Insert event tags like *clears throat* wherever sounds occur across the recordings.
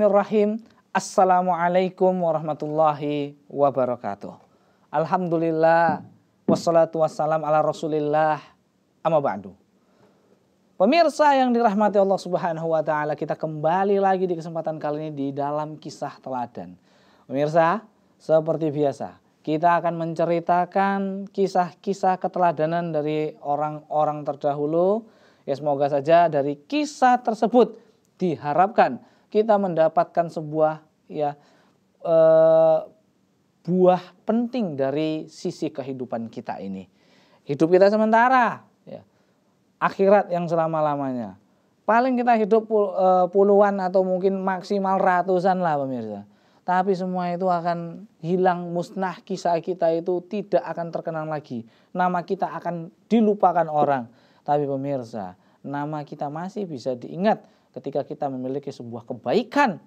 Bismillahirrahmanirrahim. Assalamualaikum warahmatullahi wabarakatuh. Alhamdulillah wassalatu wassalam ala Rasulillah amma ba'du. Pemirsa yang dirahmati Allah Subhanahu wa taala, kita kembali lagi di kesempatan kali ini di dalam kisah teladan. Pemirsa, seperti biasa, kita akan menceritakan kisah-kisah keteladanan dari orang-orang terdahulu. Ya semoga saja dari kisah tersebut diharapkan kita mendapatkan sebuah ya e, buah penting dari sisi kehidupan kita ini. Hidup kita sementara, ya. akhirat yang selama-lamanya. Paling kita hidup eh, puluhan atau mungkin maksimal ratusan lah pemirsa. Tapi semua itu akan hilang, musnah kisah kita itu tidak akan terkenang lagi. Nama kita akan dilupakan orang. Tapi pemirsa, nama kita masih bisa diingat ketika kita memiliki sebuah kebaikan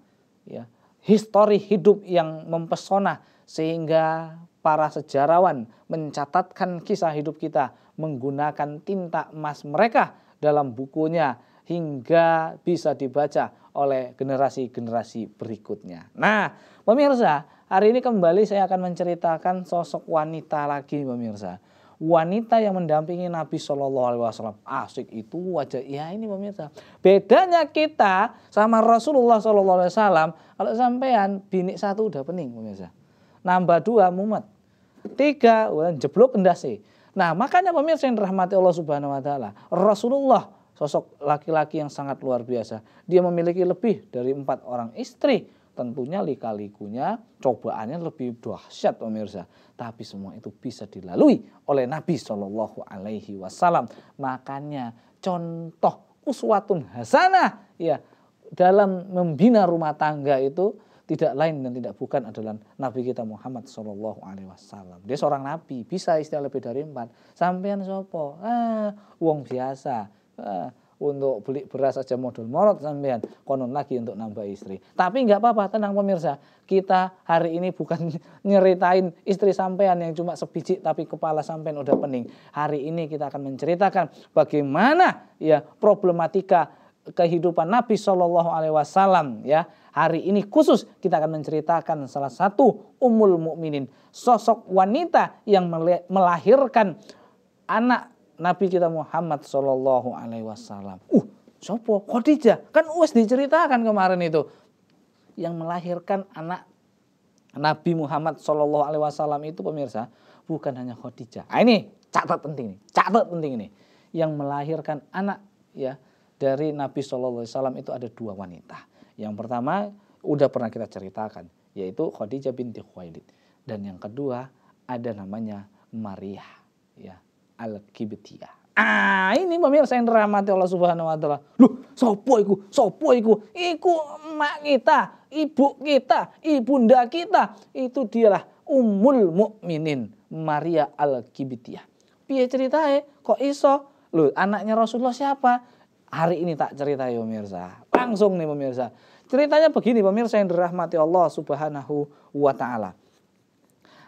ya histori hidup yang mempesona sehingga para sejarawan mencatatkan kisah hidup kita menggunakan tinta emas mereka dalam bukunya hingga bisa dibaca oleh generasi-generasi berikutnya. Nah, pemirsa, hari ini kembali saya akan menceritakan sosok wanita lagi pemirsa wanita yang mendampingi Nabi Shallallahu Alaihi Wasallam asik itu wajah ya ini pemirsa bedanya kita sama Rasulullah Shallallahu Alaihi Wasallam kalau sampean bini satu udah pening pemirsa nambah dua mumet tiga jeblok endasi nah makanya pemirsa yang dirahmati Allah Subhanahu Wa Taala Rasulullah sosok laki-laki yang sangat luar biasa dia memiliki lebih dari empat orang istri tentunya lika-likunya cobaannya lebih dahsyat pemirsa tapi semua itu bisa dilalui oleh Nabi Shallallahu alaihi wasallam makanya contoh uswatun hasanah ya dalam membina rumah tangga itu tidak lain dan tidak bukan adalah Nabi kita Muhammad Shallallahu Alaihi Wasallam. Dia seorang Nabi, bisa istilah lebih dari empat. Sampean sopo, ah, uang biasa. Ah, untuk beli beras aja modul morot sampean konon lagi untuk nambah istri tapi nggak apa-apa tenang pemirsa kita hari ini bukan *laughs* nyeritain istri sampean yang cuma sebiji tapi kepala sampean udah pening hari ini kita akan menceritakan bagaimana ya problematika kehidupan Nabi Shallallahu Alaihi Wasallam ya hari ini khusus kita akan menceritakan salah satu umul mukminin sosok wanita yang melahirkan anak Nabi kita Muhammad Shallallahu Alaihi Wasallam. Uh, sopo Khadijah kan us diceritakan kemarin itu yang melahirkan anak Nabi Muhammad Shallallahu Alaihi Wasallam itu pemirsa bukan hanya Khadijah. Nah, ini catat penting nih, catat penting ini yang melahirkan anak ya dari Nabi Shallallahu Alaihi Wasallam itu ada dua wanita. Yang pertama udah pernah kita ceritakan yaitu Khadijah binti Khuwailid dan yang kedua ada namanya Maria ya al-kibtiyah. Ah, ini pemirsa yang dirahmati Allah Subhanahu wa taala. Loh, sopo iku? Sopo iku? Iku emak kita, ibu kita, ibunda kita. Itu dialah Ummul Mukminin Maria Al-Kibtiyah. Piye ceritae? Kok iso? Loh, anaknya Rasulullah siapa? Hari ini tak cerita ya pemirsa. Langsung nih pemirsa. Ceritanya begini pemirsa yang dirahmati Allah Subhanahu wa taala.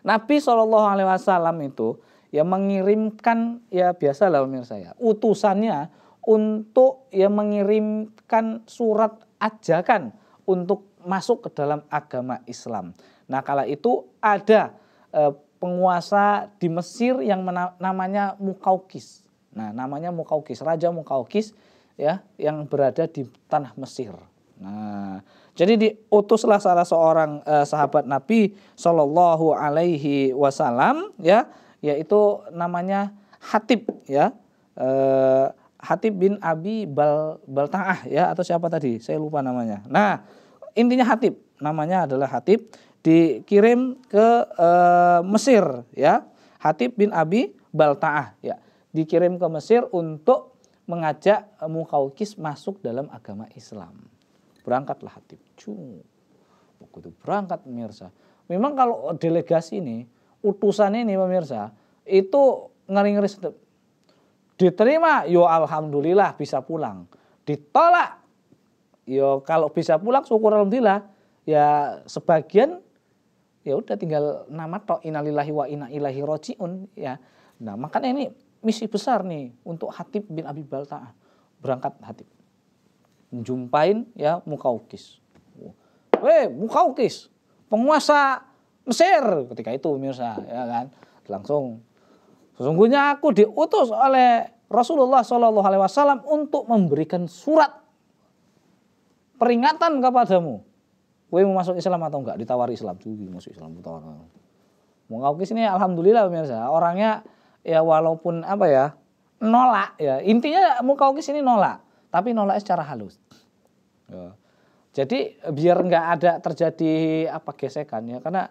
Nabi Shallallahu alaihi wasallam itu ya mengirimkan ya biasa lah pemirsa saya utusannya untuk ya mengirimkan surat ajakan untuk masuk ke dalam agama Islam. Nah kala itu ada e, penguasa di Mesir yang namanya Mukaukis. Nah namanya Mukaukis, Raja Mukaukis ya yang berada di tanah Mesir. Nah, jadi diutuslah salah seorang e, sahabat Nabi Shallallahu Alaihi Wasallam ya yaitu namanya Hatib ya. e, Hatib bin Abi Bal Baltaah ya atau siapa tadi? Saya lupa namanya. Nah, intinya Hatib, namanya adalah Hatib dikirim ke e, Mesir ya. Hatib bin Abi Baltaah ya. Dikirim ke Mesir untuk mengajak Mukaukis masuk dalam agama Islam. Berangkatlah Hatib. Cung. Begitu berangkat pemirsa. Memang kalau delegasi ini utusan ini pemirsa itu ngeri-ngeri sedap. Diterima, yo alhamdulillah bisa pulang. Ditolak, yo kalau bisa pulang syukur alhamdulillah. Ya sebagian ya udah tinggal nama to inalillahi wa inna ilahi rojiun ya. Nah makanya ini misi besar nih untuk Hatib bin Abi Balta'ah. Berangkat Hatib. Jumpain ya Mukaukis. Weh Mukaukis penguasa Mesir ketika itu pemirsa ya kan langsung sesungguhnya aku diutus oleh Rasulullah Shallallahu Alaihi Wasallam untuk memberikan surat peringatan kepadamu Kue mau masuk Islam atau enggak ditawari Islam juga masuk Islam mau mau ngaku sini alhamdulillah pemirsa orangnya ya walaupun apa ya nolak ya intinya mau kau sini nolak tapi nolak secara halus ya. Jadi biar nggak ada terjadi apa gesekan ya karena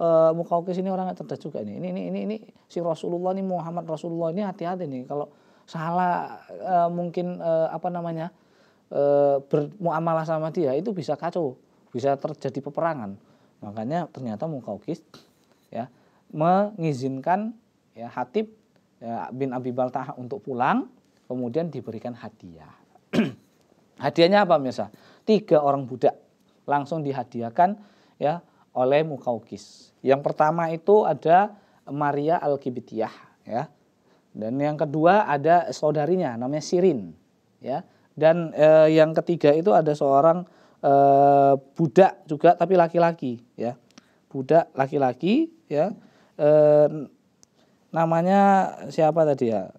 uh, eh, Mukaukis ini orang cerdas juga nih. Ini ini ini ini si Rasulullah ini Muhammad Rasulullah ini hati-hati nih kalau salah uh, mungkin uh, apa namanya uh, bermuamalah sama dia itu bisa kacau, bisa terjadi peperangan. Makanya ternyata Mukaukis ya mengizinkan ya Hatib ya, bin Abi Baltah untuk pulang, kemudian diberikan hadiah. *clears throat* Hadiahnya apa Mirsa? Tiga orang budak langsung dihadiahkan ya oleh Mukaukis. Yang pertama itu ada Maria al ya. Dan yang kedua ada saudarinya namanya Sirin ya. Dan e, yang ketiga itu ada seorang e, budak juga tapi laki-laki ya. Budak laki-laki ya. E, namanya siapa tadi ya?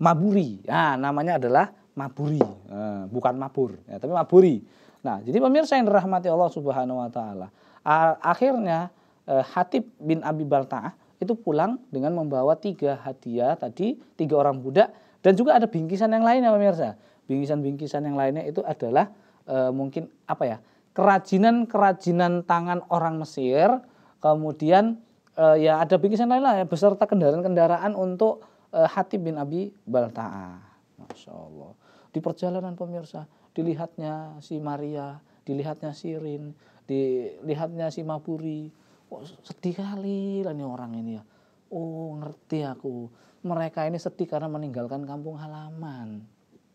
Maburi. Nah, namanya adalah Maburi, e, bukan Mabur ya, tapi Maburi. Nah, jadi pemirsa yang dirahmati Allah Subhanahu wa taala, akhirnya eh, Hatib bin Abi Balta'ah itu pulang dengan membawa tiga hadiah tadi, tiga orang budak dan juga ada bingkisan yang lainnya pemirsa. Bingkisan-bingkisan yang lainnya itu adalah e, mungkin apa ya? kerajinan-kerajinan tangan orang Mesir, kemudian e, ya ada bingkisan lain lah ya beserta kendaraan-kendaraan untuk e, Hatib bin Abi Balta'ah. Masya Allah. Di perjalanan pemirsa dilihatnya si Maria, dilihatnya Sirin, dilihatnya si Mapuri oh, sedih kali lah ini orang ini ya oh ngerti aku mereka ini sedih karena meninggalkan kampung halaman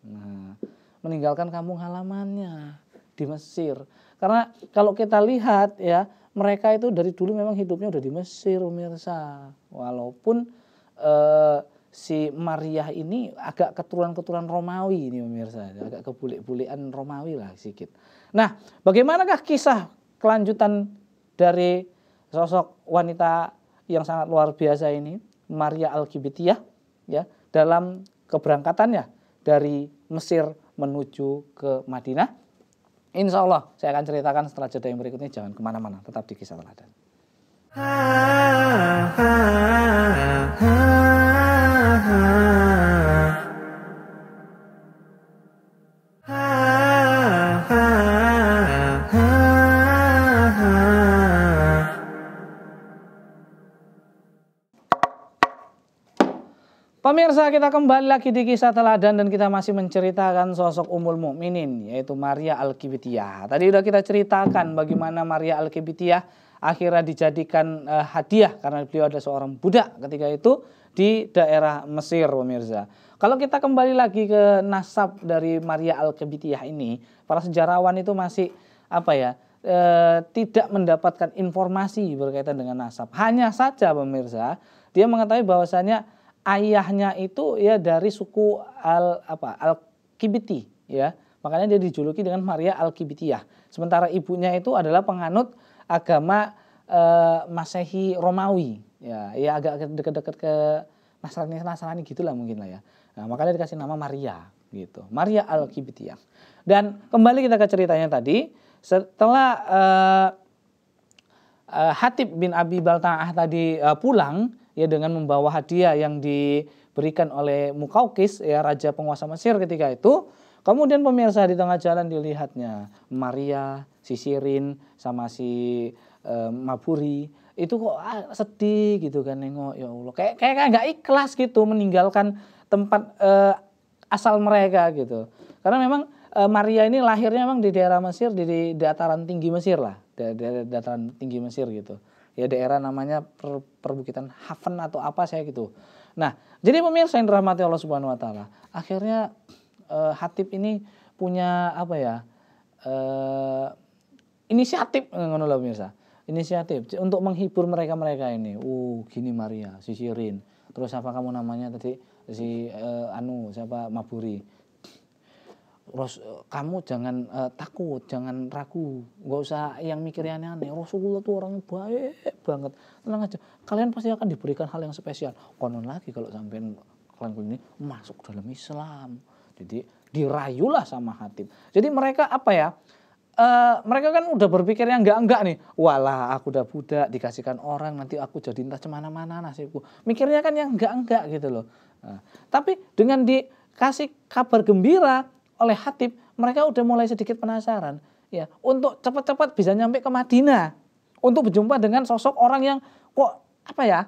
nah meninggalkan kampung halamannya di Mesir karena kalau kita lihat ya mereka itu dari dulu memang hidupnya udah di Mesir pemirsa walaupun eh, si Maria ini agak keturunan-keturunan Romawi ini pemirsa, agak kebulik-bulikan Romawi lah sedikit. Nah, bagaimanakah kisah kelanjutan dari sosok wanita yang sangat luar biasa ini, Maria Alkibitiah, ya, dalam keberangkatannya dari Mesir menuju ke Madinah. Insya Allah saya akan ceritakan setelah jeda yang berikutnya. Jangan kemana-mana, tetap di kisah teladan. Ha, ha, ha, ha, ha. Pemirsa kita kembali lagi di kisah teladan dan kita masih menceritakan sosok umul mukminin yaitu Maria al -Kibitiyah. Tadi sudah kita ceritakan bagaimana Maria al akhirnya dijadikan uh, hadiah karena beliau ada seorang budak ketika itu di daerah Mesir pemirsa. Kalau kita kembali lagi ke nasab dari Maria al ini, para sejarawan itu masih apa ya? E, tidak mendapatkan informasi berkaitan dengan nasab. Hanya saja pemirsa, dia mengetahui bahwasannya ayahnya itu ya dari suku al apa al kibiti ya makanya dia dijuluki dengan Maria al kibitiyah sementara ibunya itu adalah penganut agama e, masehi Romawi ya ya agak dekat-dekat ke Nasrani Nasrani gitulah mungkin lah ya nah, makanya dikasih nama Maria gitu Maria al kibitiyah dan kembali kita ke ceritanya tadi setelah e, e, Hatib bin Abi Balta'ah tadi pulang ya dengan membawa hadiah yang diberikan oleh Mukaukis ya raja penguasa Mesir ketika itu. Kemudian pemirsa di tengah jalan dilihatnya Maria, si Sirin sama si e, Maburi itu kok ah, sedih gitu kan nengok ya Allah kayak kayak nggak ikhlas gitu meninggalkan tempat e, asal mereka gitu. Karena memang e, Maria ini lahirnya memang di daerah Mesir di, di dataran tinggi Mesir lah, di, di, di dataran tinggi Mesir gitu ya daerah namanya per, perbukitan haven atau apa saya gitu. Nah, jadi pemirsa yang dirahmati Allah Subhanahu wa taala, akhirnya eh, Hatib ini punya apa ya? Eh, inisiatif ngono lah pemirsa. Inisiatif untuk menghibur mereka-mereka ini. Uh, gini Maria, si Sirin. Terus apa kamu namanya tadi? Si eh, Anu, siapa Maburi kamu jangan uh, takut, jangan ragu, nggak usah yang mikir aneh-aneh. Rasulullah tuh orangnya baik banget. Tenang aja, kalian pasti akan diberikan hal yang spesial. Konon lagi kalau sampai kalian ini masuk dalam Islam, jadi dirayulah sama Hatim. Jadi mereka apa ya? Uh, mereka kan udah berpikir yang enggak-enggak nih. Walah, aku udah budak, dikasihkan orang, nanti aku jadi entah cemana-mana nasibku. Mikirnya kan yang enggak-enggak gitu loh. Uh, tapi dengan dikasih kabar gembira, oleh Hatib, mereka udah mulai sedikit penasaran ya untuk cepat-cepat bisa nyampe ke Madinah untuk berjumpa dengan sosok orang yang kok apa ya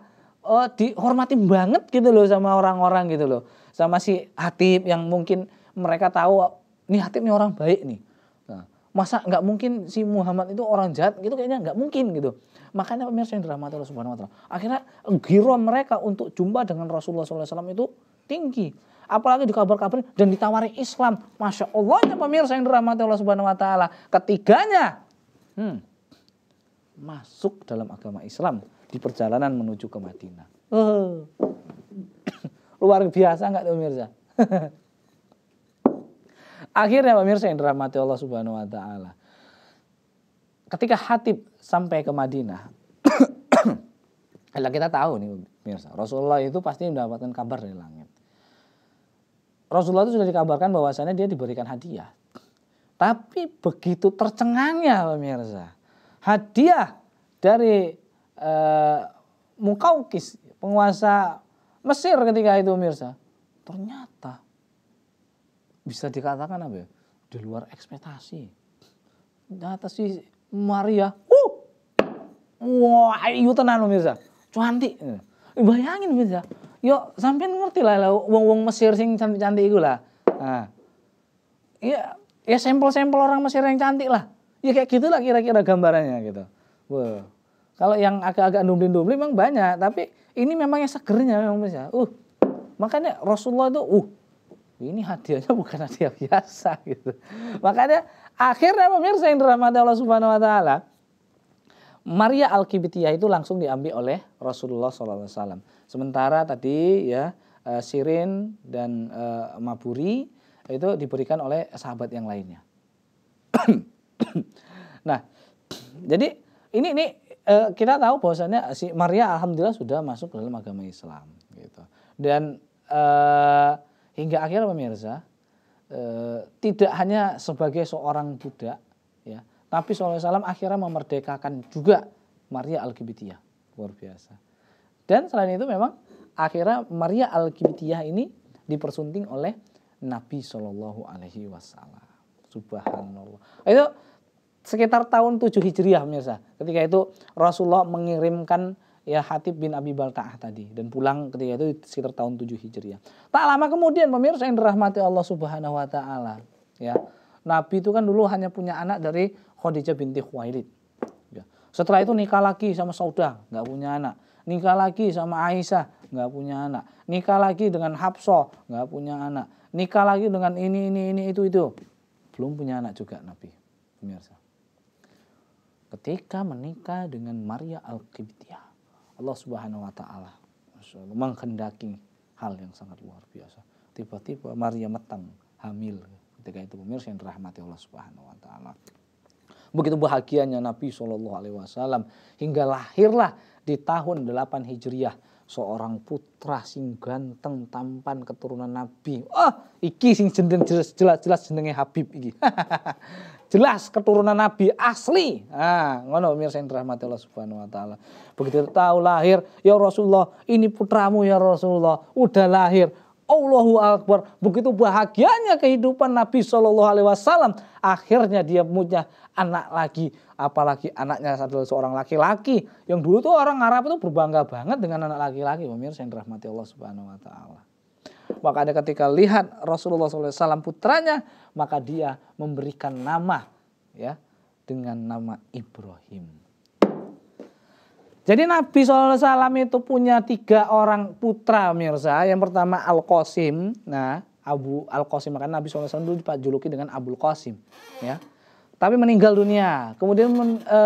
uh, dihormati banget gitu loh sama orang-orang gitu loh sama si Hatib yang mungkin mereka tahu nih Hatib nih orang baik nih nah, masa nggak mungkin si Muhammad itu orang jahat gitu kayaknya nggak mungkin gitu makanya pemirsa yang dirahmati Allah Subhanahu Wa Taala akhirnya giro mereka untuk jumpa dengan Rasulullah SAW itu tinggi apalagi di kabar kabar dan ditawari Islam. Masya Allah ya pemirsa yang dirahmati Allah Subhanahu wa taala. Ketiganya hmm, masuk dalam agama Islam di perjalanan menuju ke Madinah. uh, *coughs* Luar biasa nggak tuh pemirsa? *laughs* Akhirnya pemirsa yang dirahmati Allah Subhanahu wa taala. Ketika Hatib sampai ke Madinah, *coughs* kita tahu nih pemirsa, Rasulullah itu pasti mendapatkan kabar dari langit. Rasulullah itu sudah dikabarkan bahwasannya dia diberikan hadiah. Tapi begitu tercengangnya pemirsa. Hadiah dari e, Mukaukis, penguasa Mesir ketika itu pemirsa. Ternyata bisa dikatakan apa ya? Di luar ekspektasi. Ternyata si Maria, uh, wah, ayu tenang pemirsa. Cantik. Bayangin pemirsa, yo sampean ngerti lah lah wong-wong Mesir sing cantik-cantik iku lah. Nah. Ya ya sampel-sampel orang Mesir yang cantik lah. Ya kayak gitulah kira-kira gambarannya gitu. Wow. Kalau yang agak-agak dumblin-dumblin memang banyak, tapi ini memang yang segernya memang bisa. Uh. Makanya Rasulullah itu uh ini hadiahnya bukan hadiah biasa gitu. Makanya akhirnya pemirsa yang dirahmati Allah Subhanahu wa taala, Maria Al-Kibitiyah itu langsung diambil oleh Rasulullah SAW. Sementara tadi ya eh, Sirin dan eh, Maburi itu diberikan oleh sahabat yang lainnya. *clears throat* nah, jadi ini ini eh, kita tahu bahwasanya si Maria alhamdulillah sudah masuk dalam agama Islam gitu. Dan uh, hingga akhirnya pemirsa uh, tidak hanya sebagai seorang budak ya, Nabi SAW akhirnya memerdekakan juga Maria al Luar biasa. Dan selain itu memang akhirnya Maria al ini dipersunting oleh Nabi Shallallahu Alaihi Wasallam. Subhanallah. Itu sekitar tahun 7 Hijriah pemirsa. Ketika itu Rasulullah mengirimkan ya Hatib bin Abi Balta'ah tadi dan pulang ketika itu sekitar tahun 7 Hijriah. Tak lama kemudian pemirsa yang dirahmati Allah Subhanahu wa taala, ya. Nabi itu kan dulu hanya punya anak dari Khadijah binti Khuwailid. Ya. Setelah itu nikah lagi sama Saudah, nggak punya anak. Nikah lagi sama Aisyah, nggak punya anak. Nikah lagi dengan Hafsah, nggak punya anak. Nikah lagi dengan ini, ini, ini, itu, itu. Belum punya anak juga Nabi, pemirsa. Ketika menikah dengan Maria Al-Qibtiyah, Allah Subhanahu wa taala menghendaki hal yang sangat luar biasa. Tiba-tiba Maria matang, hamil ketika itu pemirsa yang dirahmati Allah Subhanahu wa taala. Begitu bahagianya Nabi Shallallahu Alaihi Wasallam hingga lahirlah di tahun 8 Hijriah seorang putra sing ganteng tampan keturunan Nabi. Oh, iki sing jeneng jelas jelas, jelas jenenge Habib iki. *laughs* jelas keturunan Nabi asli. Ah, ngono pemirsa yang dirahmati Allah Subhanahu wa taala. Begitu tahu lahir, ya Rasulullah, ini putramu ya Rasulullah, udah lahir. Allahu Akbar. Begitu bahagianya kehidupan Nabi Shallallahu Alaihi Wasallam. Akhirnya dia punya anak lagi. Apalagi anaknya adalah seorang laki-laki. Yang dulu tuh orang Arab itu berbangga banget dengan anak laki-laki. Pemirsa yang dirahmati Allah Subhanahu wa taala. Maka ada ketika lihat Rasulullah SAW putranya, maka dia memberikan nama ya dengan nama Ibrahim. Jadi Nabi SAW itu punya tiga orang putra pemirsa. Yang pertama Al-Qasim. Nah Abu Al-Qasim. Makanya Nabi SAW dulu dipajuluki dengan al Qasim. Ya tapi meninggal dunia. Kemudian men, e,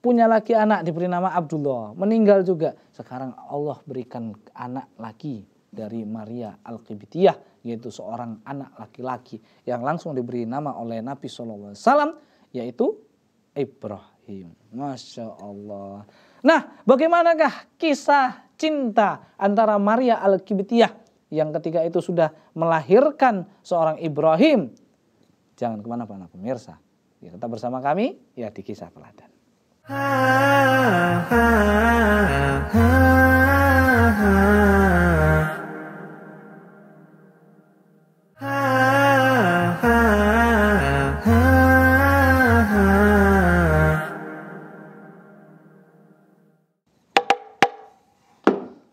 punya lagi anak diberi nama Abdullah, meninggal juga. Sekarang Allah berikan anak lagi dari Maria Al-Qibtiyah yaitu seorang anak laki-laki yang langsung diberi nama oleh Nabi Alaihi Wasallam, yaitu Ibrahim. Masya Allah. Nah, bagaimanakah kisah cinta antara Maria Al-Qibtiyah yang ketika itu sudah melahirkan seorang Ibrahim? Jangan kemana-mana pemirsa Ya, tetap bersama kami ya di kisah teladan.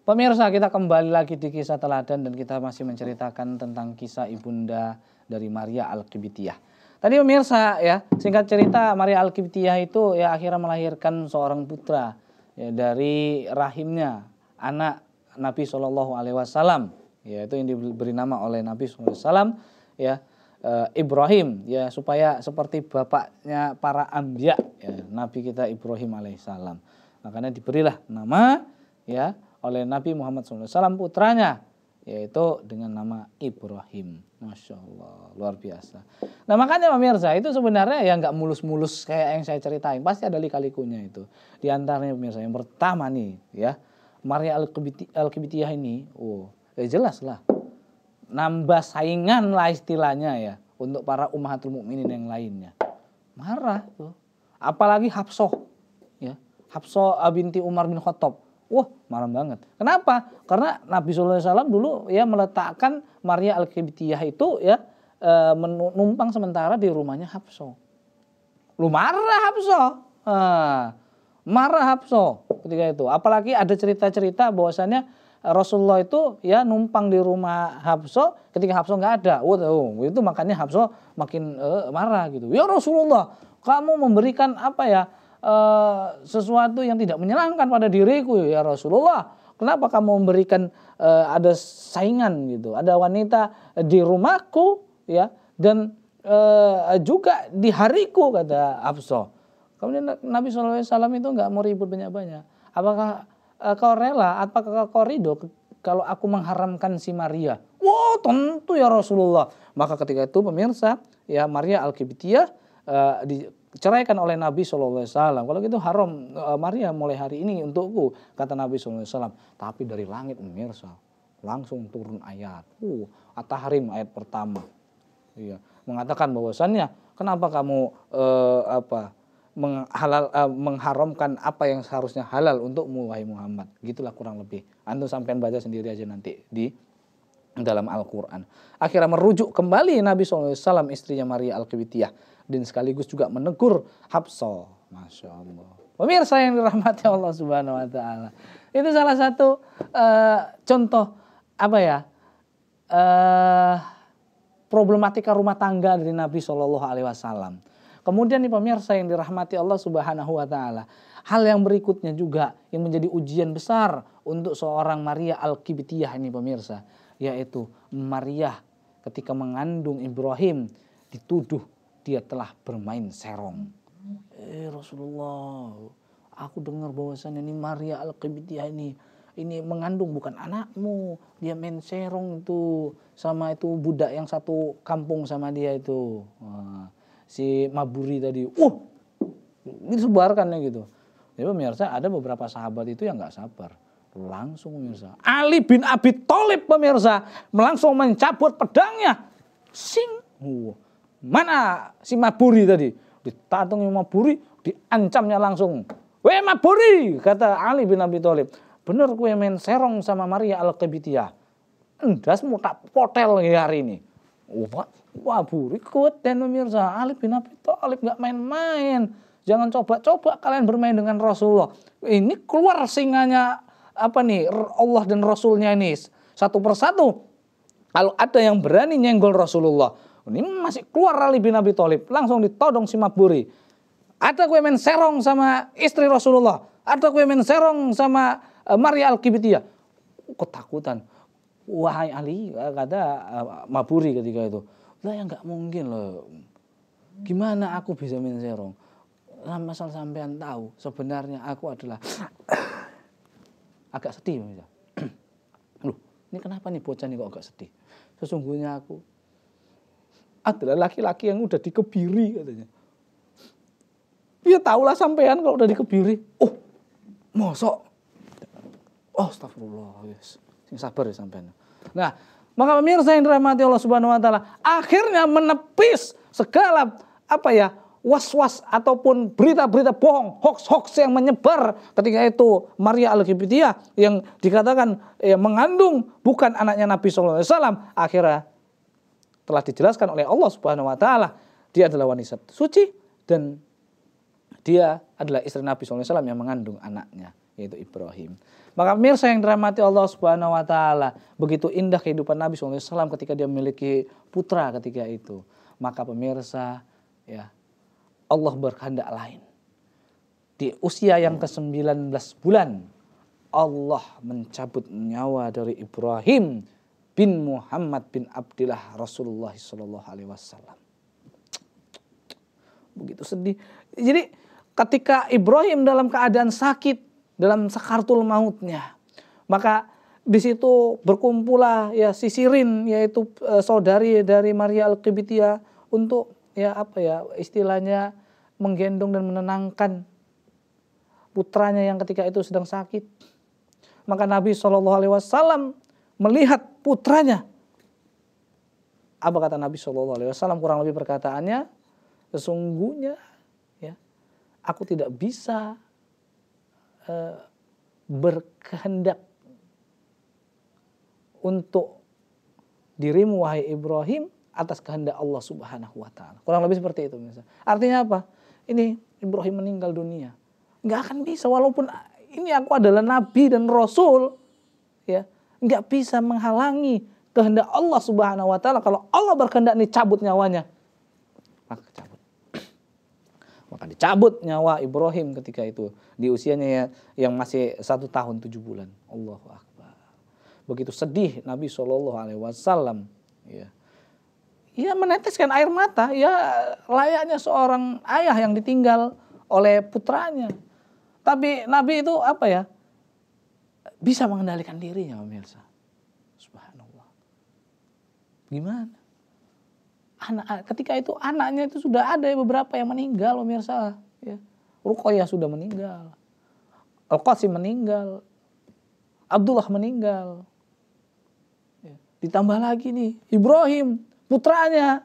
Pemirsa kita kembali lagi di kisah teladan dan kita masih menceritakan tentang kisah ibunda dari Maria Al-Qibtiyah. Tadi pemirsa ya, singkat cerita Maria Alkiptiah itu ya akhirnya melahirkan seorang putra ya, dari rahimnya anak Nabi Shallallahu Alaihi Wasallam ya itu yang diberi nama oleh Nabi Shallallahu ya e, Ibrahim ya supaya seperti bapaknya para ambia ya, Nabi kita Ibrahim Alaihissalam makanya diberilah nama ya oleh Nabi Muhammad SAW putranya yaitu dengan nama Ibrahim. Masya Allah, luar biasa. Nah makanya pemirsa itu sebenarnya yang nggak mulus-mulus kayak yang saya ceritain, pasti ada lika-likunya itu. Di antaranya pemirsa yang pertama nih ya, Maria Al-Kibitiyah ini, oh ya jelas lah, nambah saingan lah istilahnya ya untuk para umatul mukminin yang lainnya. Marah tuh. Apalagi Hafsah ya. Hafsah binti Umar bin Khattab Wah, malam banget. Kenapa? Karena Nabi SAW dulu ya meletakkan Maria Al-Qibtiyah itu ya eh, menumpang sementara di rumahnya Habsol. Lu marah Habsol, marah Habsol ketika itu. Apalagi ada cerita-cerita bahwasannya Rasulullah itu ya numpang di rumah Habsol ketika Habsol nggak ada. Wah, itu makanya Habsol makin eh, marah gitu. Ya Rasulullah, kamu memberikan apa ya? Eh, sesuatu yang tidak menyenangkan pada diriku ya Rasulullah. Kenapa kamu memberikan uh, ada saingan gitu, ada wanita di rumahku ya dan uh, juga di hariku kata Abso. Kemudian Nabi SAW itu nggak mau ribut banyak-banyak. Apakah uh, kau rela? Apakah kau ridho kalau aku mengharamkan si Maria? Wow tentu ya Rasulullah. Maka ketika itu pemirsa ya Maria Alkibitiah uh, di diceraikan oleh Nabi saw. Kalau gitu haram e, Maria mulai hari ini untukku kata Nabi saw. Tapi dari langit pemirsa langsung turun ayat. Uh, at ayat pertama. Iya, mengatakan bahwasannya kenapa kamu uh, apa menghalal uh, e, mengharamkan apa yang seharusnya halal untukmu wahai Muhammad. Gitulah kurang lebih. Antum sampean baca sendiri aja nanti di dalam Al-Quran. Akhirnya merujuk kembali Nabi SAW istrinya Maria Al-Qibtiyah dan sekaligus juga menegur Hapsol, Masya Allah. Pemirsa yang dirahmati Allah Subhanahu wa taala. Itu salah satu uh, contoh apa ya? Uh, problematika rumah tangga dari Nabi Shallallahu alaihi wasallam. Kemudian nih pemirsa yang dirahmati Allah Subhanahu wa taala. Hal yang berikutnya juga yang menjadi ujian besar untuk seorang Maria Al-Kibtiyah ini pemirsa, yaitu Maria ketika mengandung Ibrahim dituduh dia telah bermain serong. Eh Rasulullah, aku dengar bahwasannya ini Maria Al-Qibtiyah ini ini mengandung bukan anakmu, dia main serong itu sama itu budak yang satu kampung sama dia itu. si Maburi tadi. Uh, ini disebarkannya gitu. Jadi pemirsa ada beberapa sahabat itu yang nggak sabar. Langsung pemirsa. Ali bin Abi Thalib pemirsa. Langsung mencabut pedangnya. Sing. Uh, Mana si Maburi tadi? Ditatungi Maburi, diancamnya langsung. Weh Maburi, kata Ali bin Abi Thalib. Bener gue main serong sama Maria Al-Qibtiyah. Endasmu tak potel hari ini. Wah, wah buri kuat dan pemirsa Ali bin Abi Thalib gak main-main. Jangan coba-coba kalian bermain dengan Rasulullah. Ini keluar singanya apa nih Allah dan Rasulnya ini satu persatu. Kalau ada yang berani nyenggol Rasulullah, ini masih keluar Ali bin Abi Thalib, langsung ditodong si Maburi. Ada kue main serong sama istri Rasulullah, ada kue main serong sama eh, Maria Al-Kibitiyah. Ketakutan. Wahai Ali, eh, kata eh, Maburi ketika itu. Lah yang nggak mungkin loh. Gimana aku bisa main serong? Lama masal sampean tahu sebenarnya aku adalah *coughs* agak sedih. *coughs* Loh, ini kenapa nih bocah nih kok agak sedih? Sesungguhnya aku adalah laki-laki yang udah dikebiri katanya. Dia tahulah sampean kalau udah dikebiri. Oh, mosok. Oh, astagfirullah. Yes. Sing sabar ya sampean. Nah, maka pemirsa yang dirahmati Allah Subhanahu wa taala, akhirnya menepis segala apa ya? was-was ataupun berita-berita bohong, hoax-hoax yang menyebar ketika itu Maria Alkibitia yang dikatakan ya, mengandung bukan anaknya Nabi SAW. Akhirnya telah dijelaskan oleh Allah Subhanahu wa taala, dia adalah wanita suci dan dia adalah istri Nabi SAW yang mengandung anaknya yaitu Ibrahim. Maka mirsa yang dirahmati Allah Subhanahu wa taala, begitu indah kehidupan Nabi SAW ketika dia memiliki putra ketika itu. Maka pemirsa ya Allah berkehendak lain. Di usia yang ke-19 bulan Allah mencabut nyawa dari Ibrahim bin Muhammad bin Abdillah Rasulullah Shallallahu Alaihi Wasallam. Begitu sedih. Jadi ketika Ibrahim dalam keadaan sakit dalam sakartul mautnya, maka di situ berkumpulah ya sisirin yaitu e, saudari dari Maria Al-Qibtiyah untuk ya apa ya istilahnya menggendong dan menenangkan putranya yang ketika itu sedang sakit. Maka Nabi Shallallahu Alaihi Wasallam melihat putranya. Apa kata Nabi Shallallahu Alaihi Wasallam kurang lebih perkataannya, sesungguhnya ya aku tidak bisa e, berkehendak untuk dirimu wahai Ibrahim atas kehendak Allah Subhanahu wa taala. Kurang lebih seperti itu misalnya. Artinya apa? Ini Ibrahim meninggal dunia. Nggak akan bisa walaupun ini aku adalah nabi dan rasul ya nggak bisa menghalangi kehendak Allah Subhanahu wa taala kalau Allah berkehendak nih cabut nyawanya maka cabut *clears throat* maka dicabut nyawa Ibrahim ketika itu di usianya ya, yang masih satu tahun tujuh bulan Allahu Akbar begitu sedih Nabi Shallallahu Alaihi Wasallam ya ia meneteskan air mata ya layaknya seorang ayah yang ditinggal oleh putranya tapi Nabi itu apa ya bisa mengendalikan dirinya pemirsa. Subhanallah. Gimana? Anak, ketika itu anaknya itu sudah ada ya, beberapa yang meninggal pemirsa. Ya. Rukoyah sudah meninggal. al sih meninggal. Abdullah meninggal. Ya. Ditambah lagi nih. Ibrahim putranya.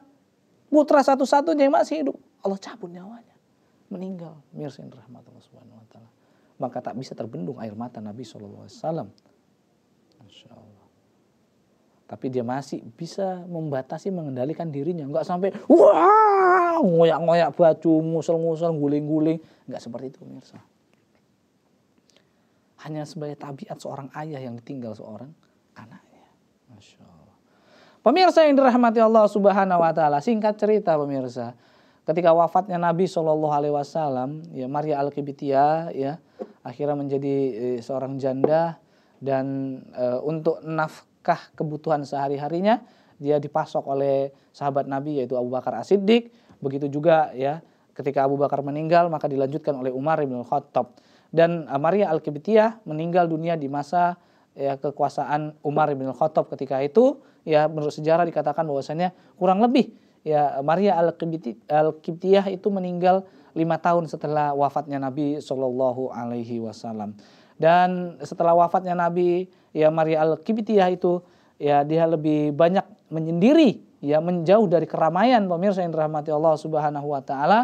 Putra satu-satunya yang masih hidup. Allah cabut nyawanya. Meninggal. Mirsin rahmatullah Subhanallah maka tak bisa terbendung air mata Nabi SAW. Masya Allah. Tapi dia masih bisa membatasi mengendalikan dirinya. Enggak sampai wah ngoyak-ngoyak baju, musel-musel, guling-guling. Enggak seperti itu pemirsa. Hanya sebagai tabiat seorang ayah yang ditinggal seorang anaknya. Masya Allah. Pemirsa yang dirahmati Allah Subhanahu wa taala, singkat cerita pemirsa, ketika wafatnya Nabi Shallallahu alaihi wasallam, ya Maria al ya akhirnya menjadi eh, seorang janda dan eh, untuk nafkah kebutuhan sehari-harinya dia dipasok oleh sahabat Nabi yaitu Abu Bakar As-Siddiq. Begitu juga ya ketika Abu Bakar meninggal maka dilanjutkan oleh Umar bin Khattab. Dan eh, Maria al kibtiyah meninggal dunia di masa ya kekuasaan Umar bin Khattab ketika itu ya menurut sejarah dikatakan bahwasanya kurang lebih ya Maria al kibtiyah itu meninggal lima tahun setelah wafatnya Nabi Shallallahu Alaihi Wasallam. Dan setelah wafatnya Nabi, ya Maria al Kibitiyah itu ya dia lebih banyak menyendiri, ya menjauh dari keramaian pemirsa yang dirahmati Allah Subhanahu Wa Taala,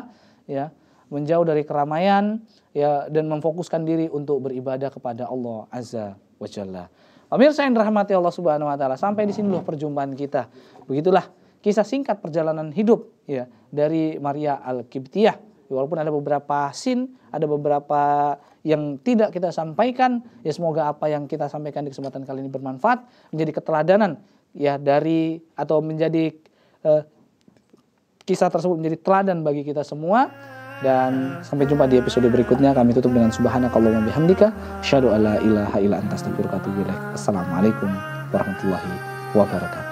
ya menjauh dari keramaian, ya dan memfokuskan diri untuk beribadah kepada Allah Azza wa Jalla. Pemirsa yang dirahmati Allah Subhanahu wa taala, sampai di sini dulu perjumpaan kita. Begitulah kisah singkat perjalanan hidup ya dari Maria Al-Kibtiyah walaupun ada beberapa sin, ada beberapa yang tidak kita sampaikan, ya semoga apa yang kita sampaikan di kesempatan kali ini bermanfaat, menjadi keteladanan ya dari atau menjadi eh, kisah tersebut menjadi teladan bagi kita semua dan sampai jumpa di episode berikutnya kami tutup dengan subhanakallahumma bihamdika syadu ala ilaha ila anta astaghfiruka wa assalamualaikum warahmatullahi wabarakatuh